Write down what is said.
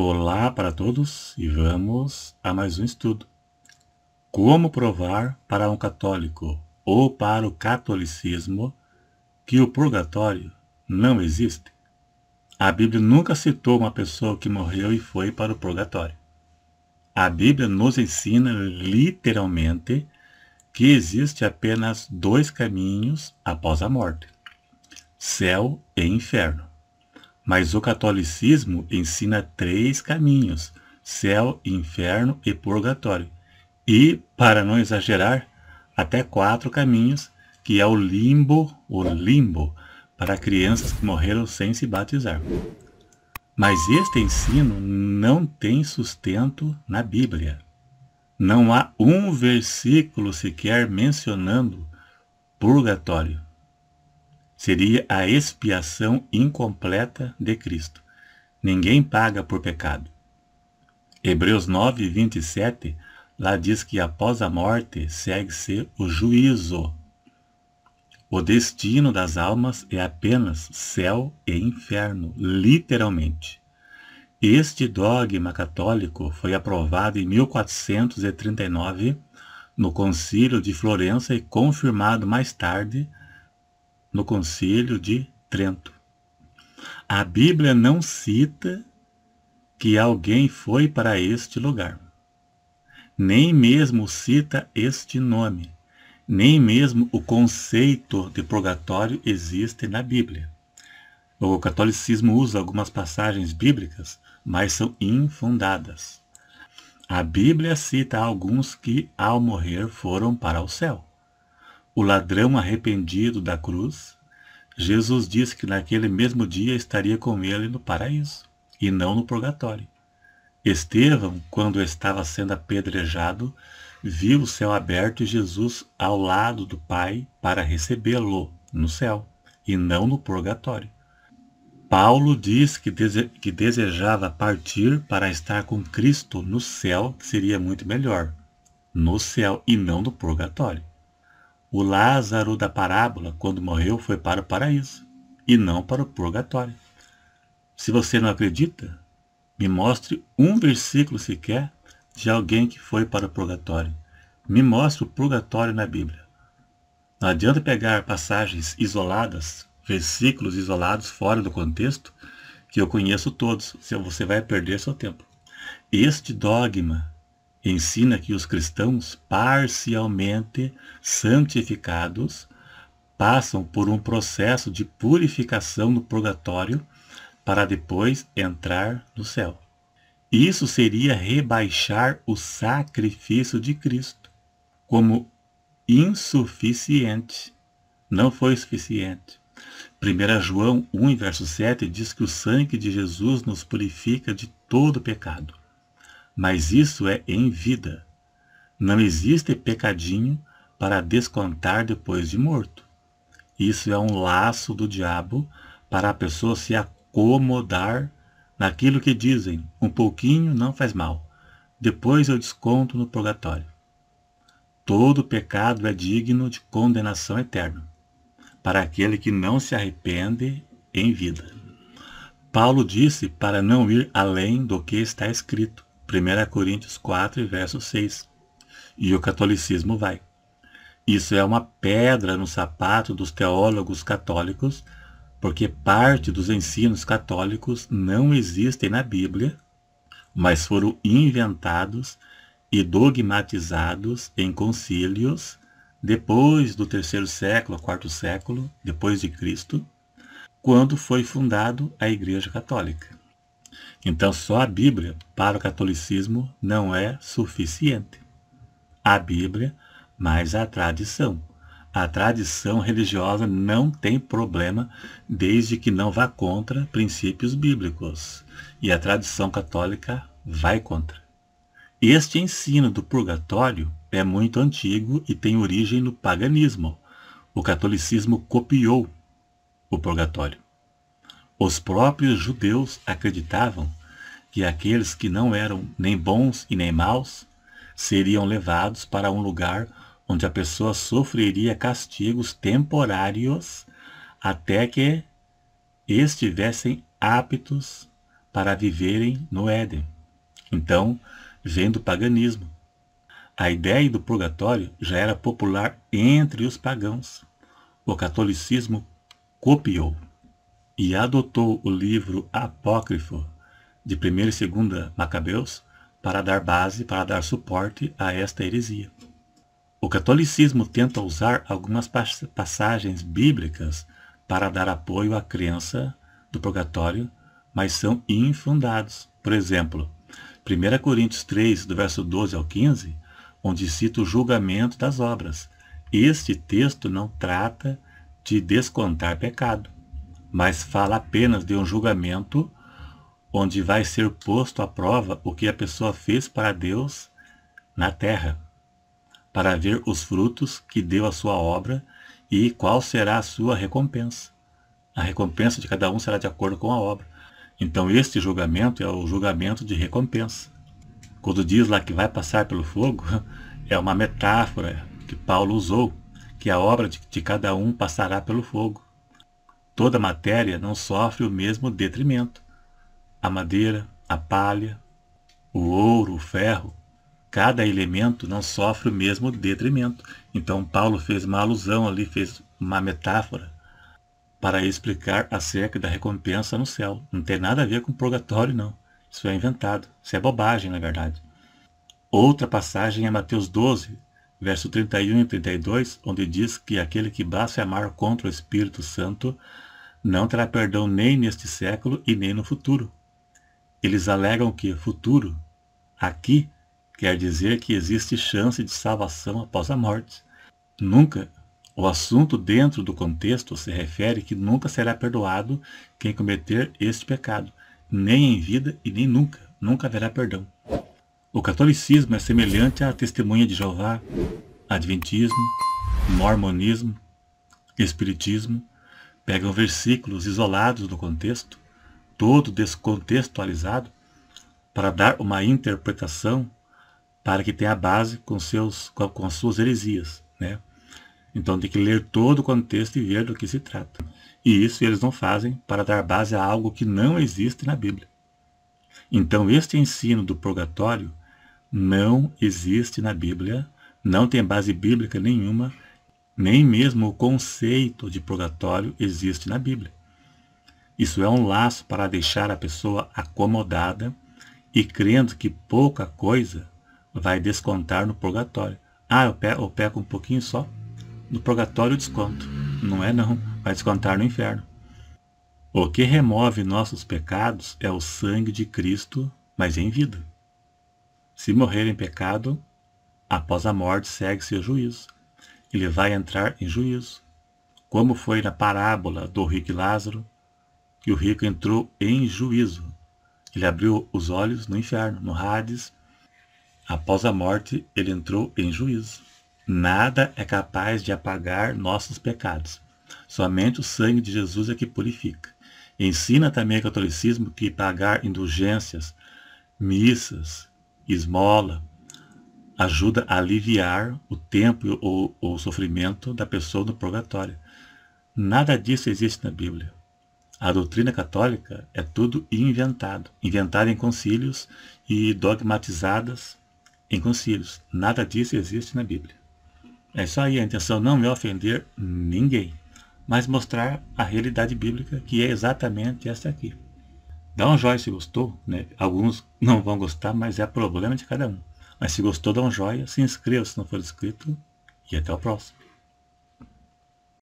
Olá para todos e vamos a mais um estudo. Como provar para um católico ou para o catolicismo que o purgatório não existe? A Bíblia nunca citou uma pessoa que morreu e foi para o purgatório. A Bíblia nos ensina literalmente que existe apenas dois caminhos após a morte: céu e inferno. Mas o catolicismo ensina três caminhos: céu, inferno e purgatório. E, para não exagerar, até quatro caminhos, que é o limbo, o limbo, para crianças que morreram sem se batizar. Mas este ensino não tem sustento na Bíblia. Não há um versículo sequer mencionando purgatório seria a expiação incompleta de Cristo. Ninguém paga por pecado. Hebreus 9, 27, lá diz que após a morte segue-se o juízo. O destino das almas é apenas céu e inferno, literalmente. Este dogma católico foi aprovado em 1439 no Concílio de Florença e confirmado mais tarde no Concílio de Trento. A Bíblia não cita que alguém foi para este lugar. Nem mesmo cita este nome. Nem mesmo o conceito de purgatório existe na Bíblia. O catolicismo usa algumas passagens bíblicas, mas são infundadas. A Bíblia cita alguns que, ao morrer, foram para o céu o ladrão arrependido da cruz, Jesus disse que naquele mesmo dia estaria com ele no paraíso e não no purgatório. Estevão, quando estava sendo apedrejado, viu o céu aberto e Jesus ao lado do Pai para recebê-lo no céu e não no purgatório. Paulo diz que, dese que, desejava partir para estar com Cristo no céu, que seria muito melhor, no céu e não no purgatório. O Lázaro da parábola, quando morreu, foi para o paraíso e não para o purgatório. Se você não acredita, me mostre um versículo sequer de alguém que foi para o purgatório. Me mostre o purgatório na Bíblia. Não adianta pegar passagens isoladas, versículos isolados fora do contexto, que eu conheço todos, você vai perder seu tempo. Este dogma ensina que os cristãos parcialmente santificados passam por um processo de purificação no purgatório para depois entrar no céu. Isso seria rebaixar o sacrifício de Cristo como insuficiente. Não foi suficiente. 1 João 1, verso 7 diz que o sangue de Jesus nos purifica de todo pecado mas isso é em vida. Não existe pecadinho para descontar depois de morto. Isso é um laço do diabo para a pessoa se acomodar naquilo que dizem. Um pouquinho não faz mal. Depois eu desconto no purgatório. Todo pecado é digno de condenação eterna, para aquele que não se arrepende em vida. Paulo disse para não ir além do que está escrito, 1 Coríntios 4, verso 6. E o catolicismo vai. Isso é uma pedra no sapato dos teólogos católicos, porque parte dos ensinos católicos não existem na Bíblia, mas foram inventados e dogmatizados em concílios depois do terceiro século, quarto século depois de Cristo, quando foi fundado a Igreja Católica. Então, só a Bíblia para o catolicismo não é suficiente. A Bíblia mais a tradição. A tradição religiosa não tem problema desde que não vá contra princípios bíblicos. E a tradição católica vai contra. Este ensino do purgatório é muito antigo e tem origem no paganismo. O catolicismo copiou o purgatório. Os próprios judeus acreditavam que aqueles que não eram nem bons e nem maus seriam levados para um lugar onde a pessoa sofreria castigos temporários até que estivessem aptos para viverem no Éden. Então, vem do paganismo. A ideia do purgatório já era popular entre os pagãos. O catolicismo copiou e adotou o livro apócrifo de 1 e 2 Macabeus para dar base, para dar suporte a esta heresia. O catolicismo tenta usar algumas passagens bíblicas para dar apoio à crença do purgatório, mas são infundados. Por exemplo, 1 Coríntios 3, do verso 12 ao 15, onde cita o julgamento das obras. Este texto não trata de descontar pecado mas fala apenas de um julgamento onde vai ser posto à prova o que a pessoa fez para Deus na terra, para ver os frutos que deu a sua obra e qual será a sua recompensa. A recompensa de cada um será de acordo com a obra. Então este julgamento é o julgamento de recompensa. Quando diz lá que vai passar pelo fogo, é uma metáfora que Paulo usou, que a obra de cada um passará pelo fogo. Toda matéria não sofre o mesmo detrimento. A madeira, a palha, o ouro, o ferro, cada elemento não sofre o mesmo detrimento. Então Paulo fez uma alusão ali, fez uma metáfora para explicar acerca da recompensa no céu. Não tem nada a ver com purgatório, não. Isso é inventado. Isso é bobagem, na verdade. Outra passagem é Mateus 12, verso 31 e 32, onde diz que aquele que amar contra o Espírito Santo não terá perdão nem neste século e nem no futuro. Eles alegam que futuro, aqui, quer dizer que existe chance de salvação após a morte. Nunca, o assunto dentro do contexto se refere que nunca será perdoado quem cometer este pecado, nem em vida e nem nunca, nunca haverá perdão. O catolicismo é semelhante à testemunha de Jeová, adventismo, mormonismo, espiritismo, pegam versículos isolados do contexto, todo descontextualizado, para dar uma interpretação para que tenha base com, seus, com as suas heresias. Né? Então tem que ler todo o contexto e ver do que se trata. E isso eles não fazem para dar base a algo que não existe na Bíblia. Então este ensino do purgatório não existe na Bíblia, não tem base bíblica nenhuma nem mesmo o conceito de purgatório existe na Bíblia. Isso é um laço para deixar a pessoa acomodada e crendo que pouca coisa vai descontar no purgatório. Ah, eu peco, eu um pouquinho só. No purgatório eu desconto. Não é não, vai descontar no inferno. O que remove nossos pecados é o sangue de Cristo, mas em vida. Se morrer em pecado, após a morte segue-se o juízo ele vai entrar em juízo, como foi na parábola do rico e Lázaro, que o rico entrou em juízo. Ele abriu os olhos no inferno, no Hades. Após a morte, ele entrou em juízo. Nada é capaz de apagar nossos pecados. Somente o sangue de Jesus é que purifica. Ensina também o catolicismo que pagar indulgências, missas, esmola, ajuda a aliviar o tempo ou o sofrimento da pessoa no purgatório. Nada disso existe na Bíblia. A doutrina católica é tudo inventado, inventada em concílios e dogmatizadas em concílios. Nada disso existe na Bíblia. É isso aí, a intenção não é ofender ninguém, mas mostrar a realidade bíblica, que é exatamente esta aqui. Dá um joinha se gostou, né? Alguns não vão gostar, mas é problema de cada um. Mas se gostou, dá um joinha, se inscreva se não for inscrito e até o próximo.